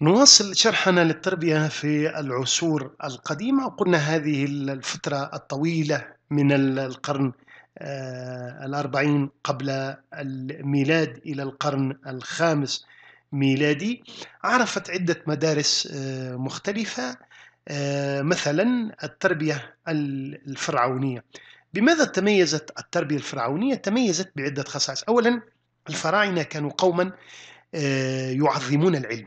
نواصل شرحنا للتربية في العصور القديمة وقلنا هذه الفترة الطويلة من القرن آه، الأربعين قبل الميلاد إلى القرن الخامس ميلادي عرفت عدة مدارس آه، مختلفة آه، مثلا التربية الفرعونية بماذا تميزت التربية الفرعونية؟ تميزت بعدة خصائص أولا الفراعنة كانوا قوما يعظمون العلم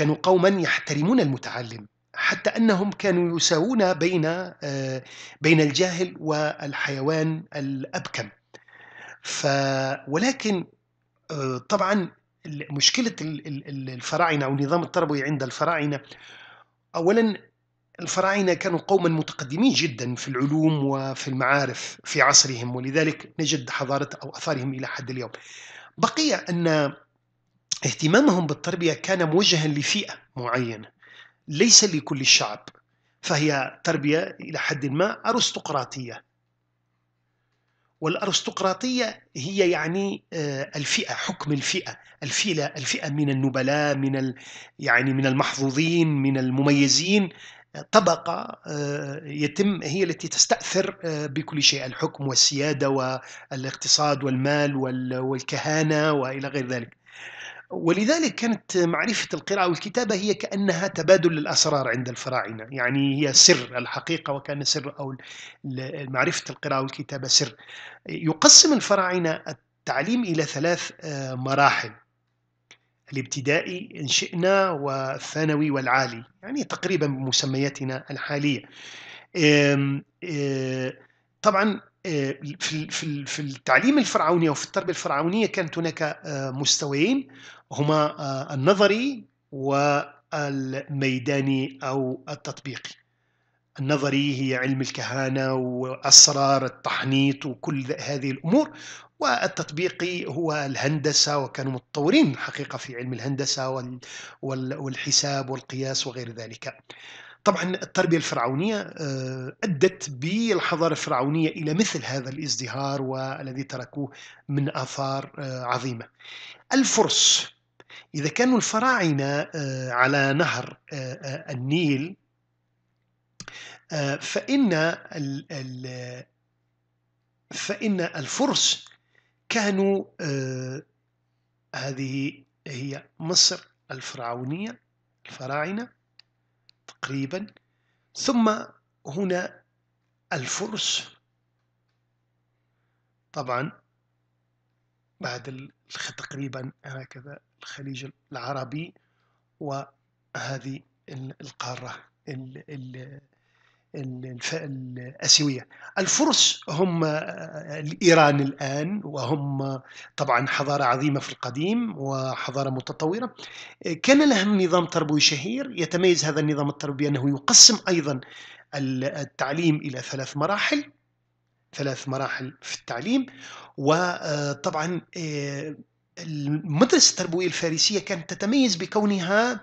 كانوا قوما يحترمون المتعلم حتى أنهم كانوا يساوون بين آه، بين الجاهل والحيوان الأبكم ف ولكن آه، طبعا مشكلة الفراعنة أو النظام التربوي عند الفراعنة أولا الفراعنة كانوا قوما متقدمين جدا في العلوم وفي المعارف في عصرهم ولذلك نجد حضارة أو أثارهم إلى حد اليوم بقي أن اهتمامهم بالتربية كان موجها لفئة معينة ليس لكل الشعب فهي تربية إلى حد ما أرستقراطية والأرستقراطية هي يعني آه، الفئة حكم الفئة الفئة الفئة من النبلاء من يعني من المحظوظين من المميزين طبقة آه، يتم هي التي تستأثر آه، بكل شيء الحكم والسيادة والاقتصاد والمال والكهانة وإلى غير ذلك ولذلك كانت معرفة القراءة والكتابة هي كأنها تبادل للأسرار عند الفراعنة يعني هي سر الحقيقة وكان سر أو معرفة القراءة والكتابة سر يقسم الفراعنة التعليم إلى ثلاث آه، مراحل الابتدائي إن شئنا والثانوي والعالي يعني تقريبا بمسمياتنا الحالية آه، طبعا آه، في في التعليم الفرعوني وفي التربيه الفرعونيه كانت هناك مستويين هما آه، النظري والميداني أو التطبيقي النظري هي علم الكهانة وأسرار التحنيط وكل هذه الأمور والتطبيقي هو الهندسة وكانوا متطورين حقيقة في علم الهندسة والحساب والقياس وغير ذلك طبعا التربية الفرعونية آه، أدت بالحضارة الفرعونية إلى مثل هذا الازدهار والذي تركوه من آثار آه، عظيمة الفرس إذا كانوا الفراعنة آه، على نهر آه، آه، النيل فإن فإن الفرس كانوا هذه هي مصر الفرعونية الفراعنة تقريبا ثم هنا الفرس طبعا بعد تقريبا هكذا الخليج العربي وهذه القارة الآسيوية الفرس هم آه، الإيران الآن وهم طبعا حضارة عظيمة في القديم وحضارة متطورة كان لهم نظام تربوي شهير يتميز هذا النظام التربوي أنه يقسم أيضا التعليم إلى ثلاث مراحل ثلاث مراحل في التعليم وطبعا آه، المدرسة التربوية الفارسية كانت تتميز بكونها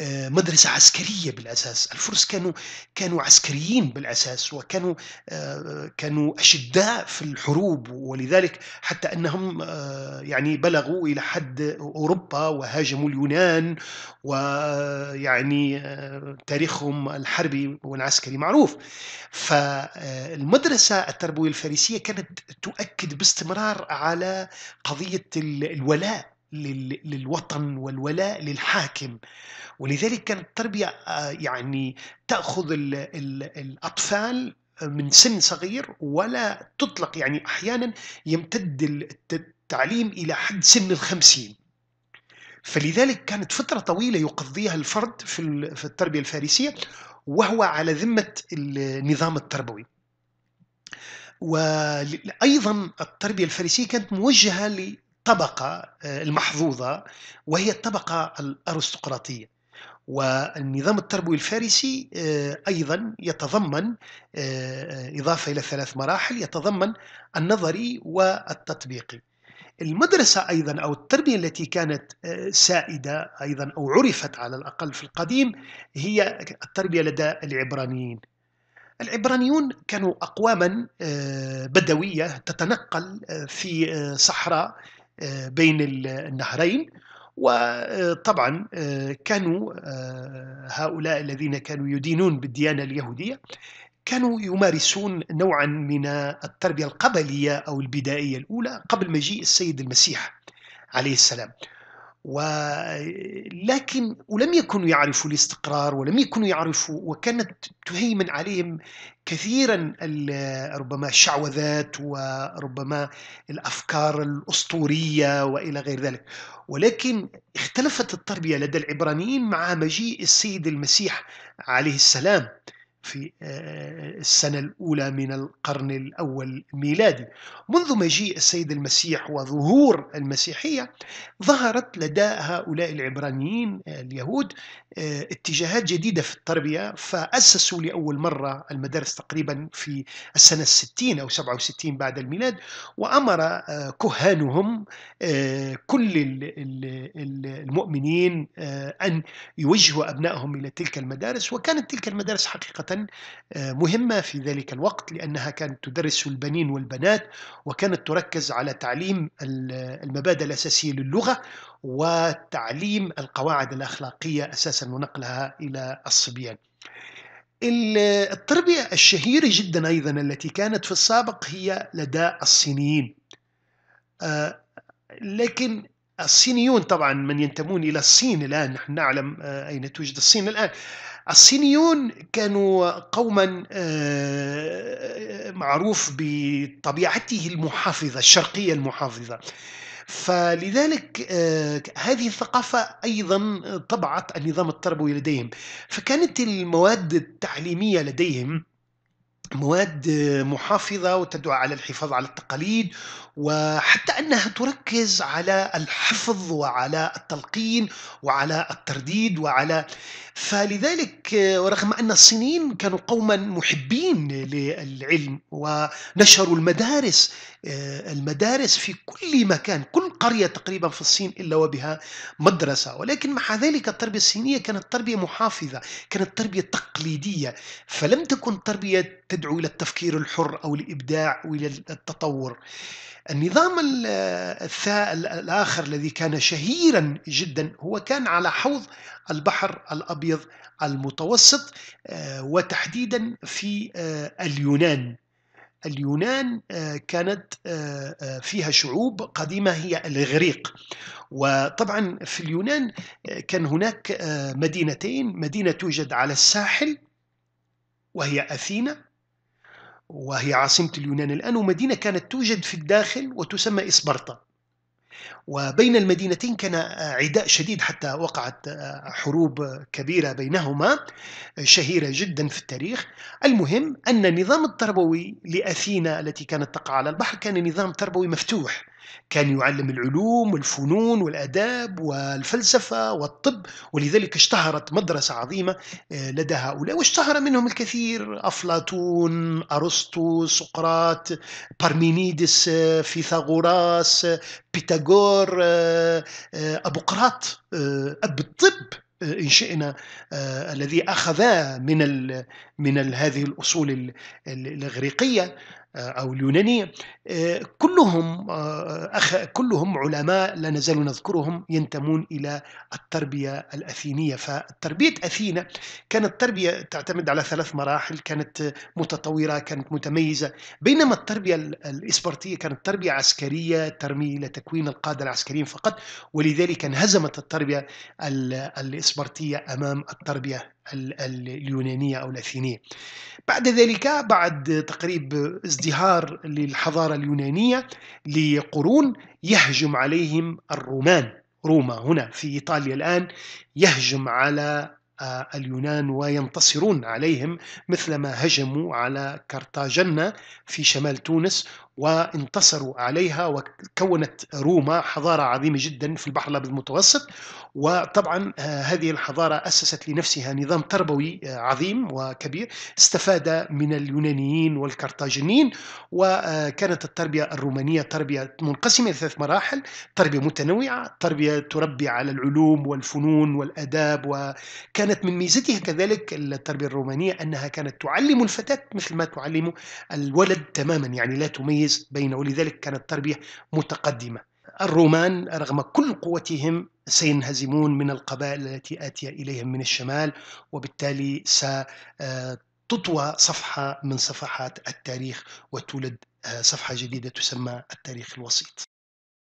آه، مدرسة عسكرية بالأساس الفرس كانوا كانوا عسكريين بالأساس وكانوا آه، كانوا أشداء في الحروب ولذلك حتى أنهم آه، يعني بلغوا إلى حد أوروبا وهاجموا اليونان ويعني تاريخهم الحربي والعسكري معروف فالمدرسة التربوية الفارسية كانت تؤكد باستمرار على قضية الولاء الولاء للوطن والولاء للحاكم ولذلك كانت التربية آه، يعني تأخذ الأطفال من سن صغير ولا تطلق يعني أحيانا يمتد التعليم إلى حد سن الخمسين فلذلك كانت فترة طويلة يقضيها الفرد في التربية الفارسية وهو على ذمة النظام التربوي وأيضا التربية الفارسية كانت موجهة الطبقة آه، المحظوظة وهي الطبقة الأرستقراطية والنظام التربوي الفارسي آه، أيضا يتضمن آه، إضافة إلى ثلاث مراحل يتضمن النظري والتطبيقي المدرسة أيضا أو التربية التي كانت سائدة أيضا أو عرفت على الأقل في القديم هي التربية لدى العبرانيين العبرانيون كانوا أقواما بدوية تتنقل في صحراء آه، بين النهرين وطبعا آه، كانوا آه، هؤلاء الذين كانوا يدينون بالديانة اليهودية كانوا يمارسون نوعا من التربية القبلية أو البدائية الأولى قبل مجيء السيد المسيح عليه السلام ولكن ولم يكونوا يعرفوا الاستقرار ولم يكونوا يعرفوا وكانت تهيمن عليهم كثيرا ربما الشعوذات وربما الافكار الاسطوريه والى غير ذلك ولكن اختلفت التربيه لدى العبرانيين مع مجيء السيد المسيح عليه السلام في آه، السنة الأولى من القرن الأول الميلادي منذ مجيء السيد المسيح وظهور المسيحية ظهرت لدى هؤلاء العبرانيين آه، اليهود آه، اتجاهات جديدة في التربية فأسسوا لأول مرة المدارس تقريبا في السنة الستين أو سبعة وستين بعد الميلاد وأمر كهانهم كل المؤمنين أن يوجهوا أبنائهم إلى تلك المدارس وكانت تلك المدارس حقيقة آه، مهمة في ذلك الوقت لأنها كانت تدرس البنين والبنات وكانت تركز على تعليم المبادئ الأساسية للغة وتعليم القواعد الأخلاقية أساسا ونقلها إلى الصبيان التربية الشهيرة جدا أيضا التي كانت في السابق هي لدى الصينيين آه، لكن الصينيون طبعا من ينتمون إلى الصين الآن نحن نعلم آه، أين توجد الصين الآن الصينيون كانوا قوما آه، معروف بطبيعته المحافظة الشرقية المحافظة فلذلك آه، هذه الثقافة أيضا طبعت النظام التربوي لديهم فكانت المواد التعليمية لديهم مواد آه، محافظة وتدعو على الحفاظ على التقاليد وحتى انها تركز على الحفظ وعلى التلقين وعلى الترديد وعلى فلذلك آه، ورغم ان الصينيين كانوا قوما محبين للعلم ونشروا المدارس آه، المدارس في كل مكان كل قرية تقريبا في الصين إلا وبها مدرسة ولكن مع ذلك التربية الصينية كانت تربية محافظة كانت تربية تقليدية فلم تكن تربية تدعو إلى التفكير الحر أو الإبداع أو إلى التطور النظام الآخر الذي كان شهيرا جدا هو كان على حوض البحر الأبيض المتوسط آه، وتحديدا في آه، اليونان اليونان آه، كانت فيها شعوب قديمة هي الإغريق وطبعا في اليونان كان هناك مدينتين مدينة توجد على الساحل وهي أثينا وهي عاصمة اليونان الآن ومدينة كانت توجد في الداخل وتسمى إسبرطة وبين المدينتين كان عداء شديد حتى وقعت حروب كبيرة بينهما شهيرة جدا في التاريخ المهم أن النظام التربوي لأثينا التي كانت تقع على البحر كان نظام تربوي مفتوح كان يعلم العلوم والفنون والآداب والفلسفة والطب ولذلك اشتهرت مدرسة عظيمة آه، لدى هؤلاء واشتهر منهم الكثير أفلاطون أرسطو سقراط بارمينيدس آه، فيثاغوراس آه، بيتاغور أبو قراط أب الطب ان شئنا الذي اخذا من من هذه الاصول الاغريقيه آه، أو اليوناني آه، كلهم آه، أخ كلهم علماء لا نزال نذكرهم ينتمون إلى التربية الأثينية فتربية أثينا كانت تربية تعتمد على ثلاث مراحل كانت متطورة كانت متميزة بينما التربية الإسبرتية كانت تربية عسكرية ترمي إلى تكوين القادة العسكريين فقط ولذلك انهزمت التربية الإسبرتية أمام التربية اليونانية أو الأثينية بعد ذلك بعد تقريب ازدهار للحضارة اليونانية لقرون يهجم عليهم الرومان روما هنا في إيطاليا الآن يهجم على اليونان وينتصرون عليهم مثلما هجموا على كرتاجنة في شمال تونس وانتصروا عليها وكونت روما حضارة عظيمة جدا في البحر الأبيض المتوسط وطبعا آه، هذه الحضارة أسست لنفسها نظام تربوي آه، عظيم وكبير استفاد من اليونانيين والكارتاجنيين وكانت آه، التربية الرومانية تربية منقسمة لثلاث مراحل تربية متنوعة تربية تربي على العلوم والفنون والأداب وكان كانت من ميزتها كذلك التربية الرومانية أنها كانت تعلم الفتاة مثل ما تعلم الولد تماما يعني لا تميز بين ولذلك كانت تربية متقدمة الرومان رغم كل قوتهم سينهزمون من القبائل التي آتي إليهم من الشمال وبالتالي ستطوى صفحة من صفحات التاريخ وتولد صفحة جديدة تسمى التاريخ الوسيط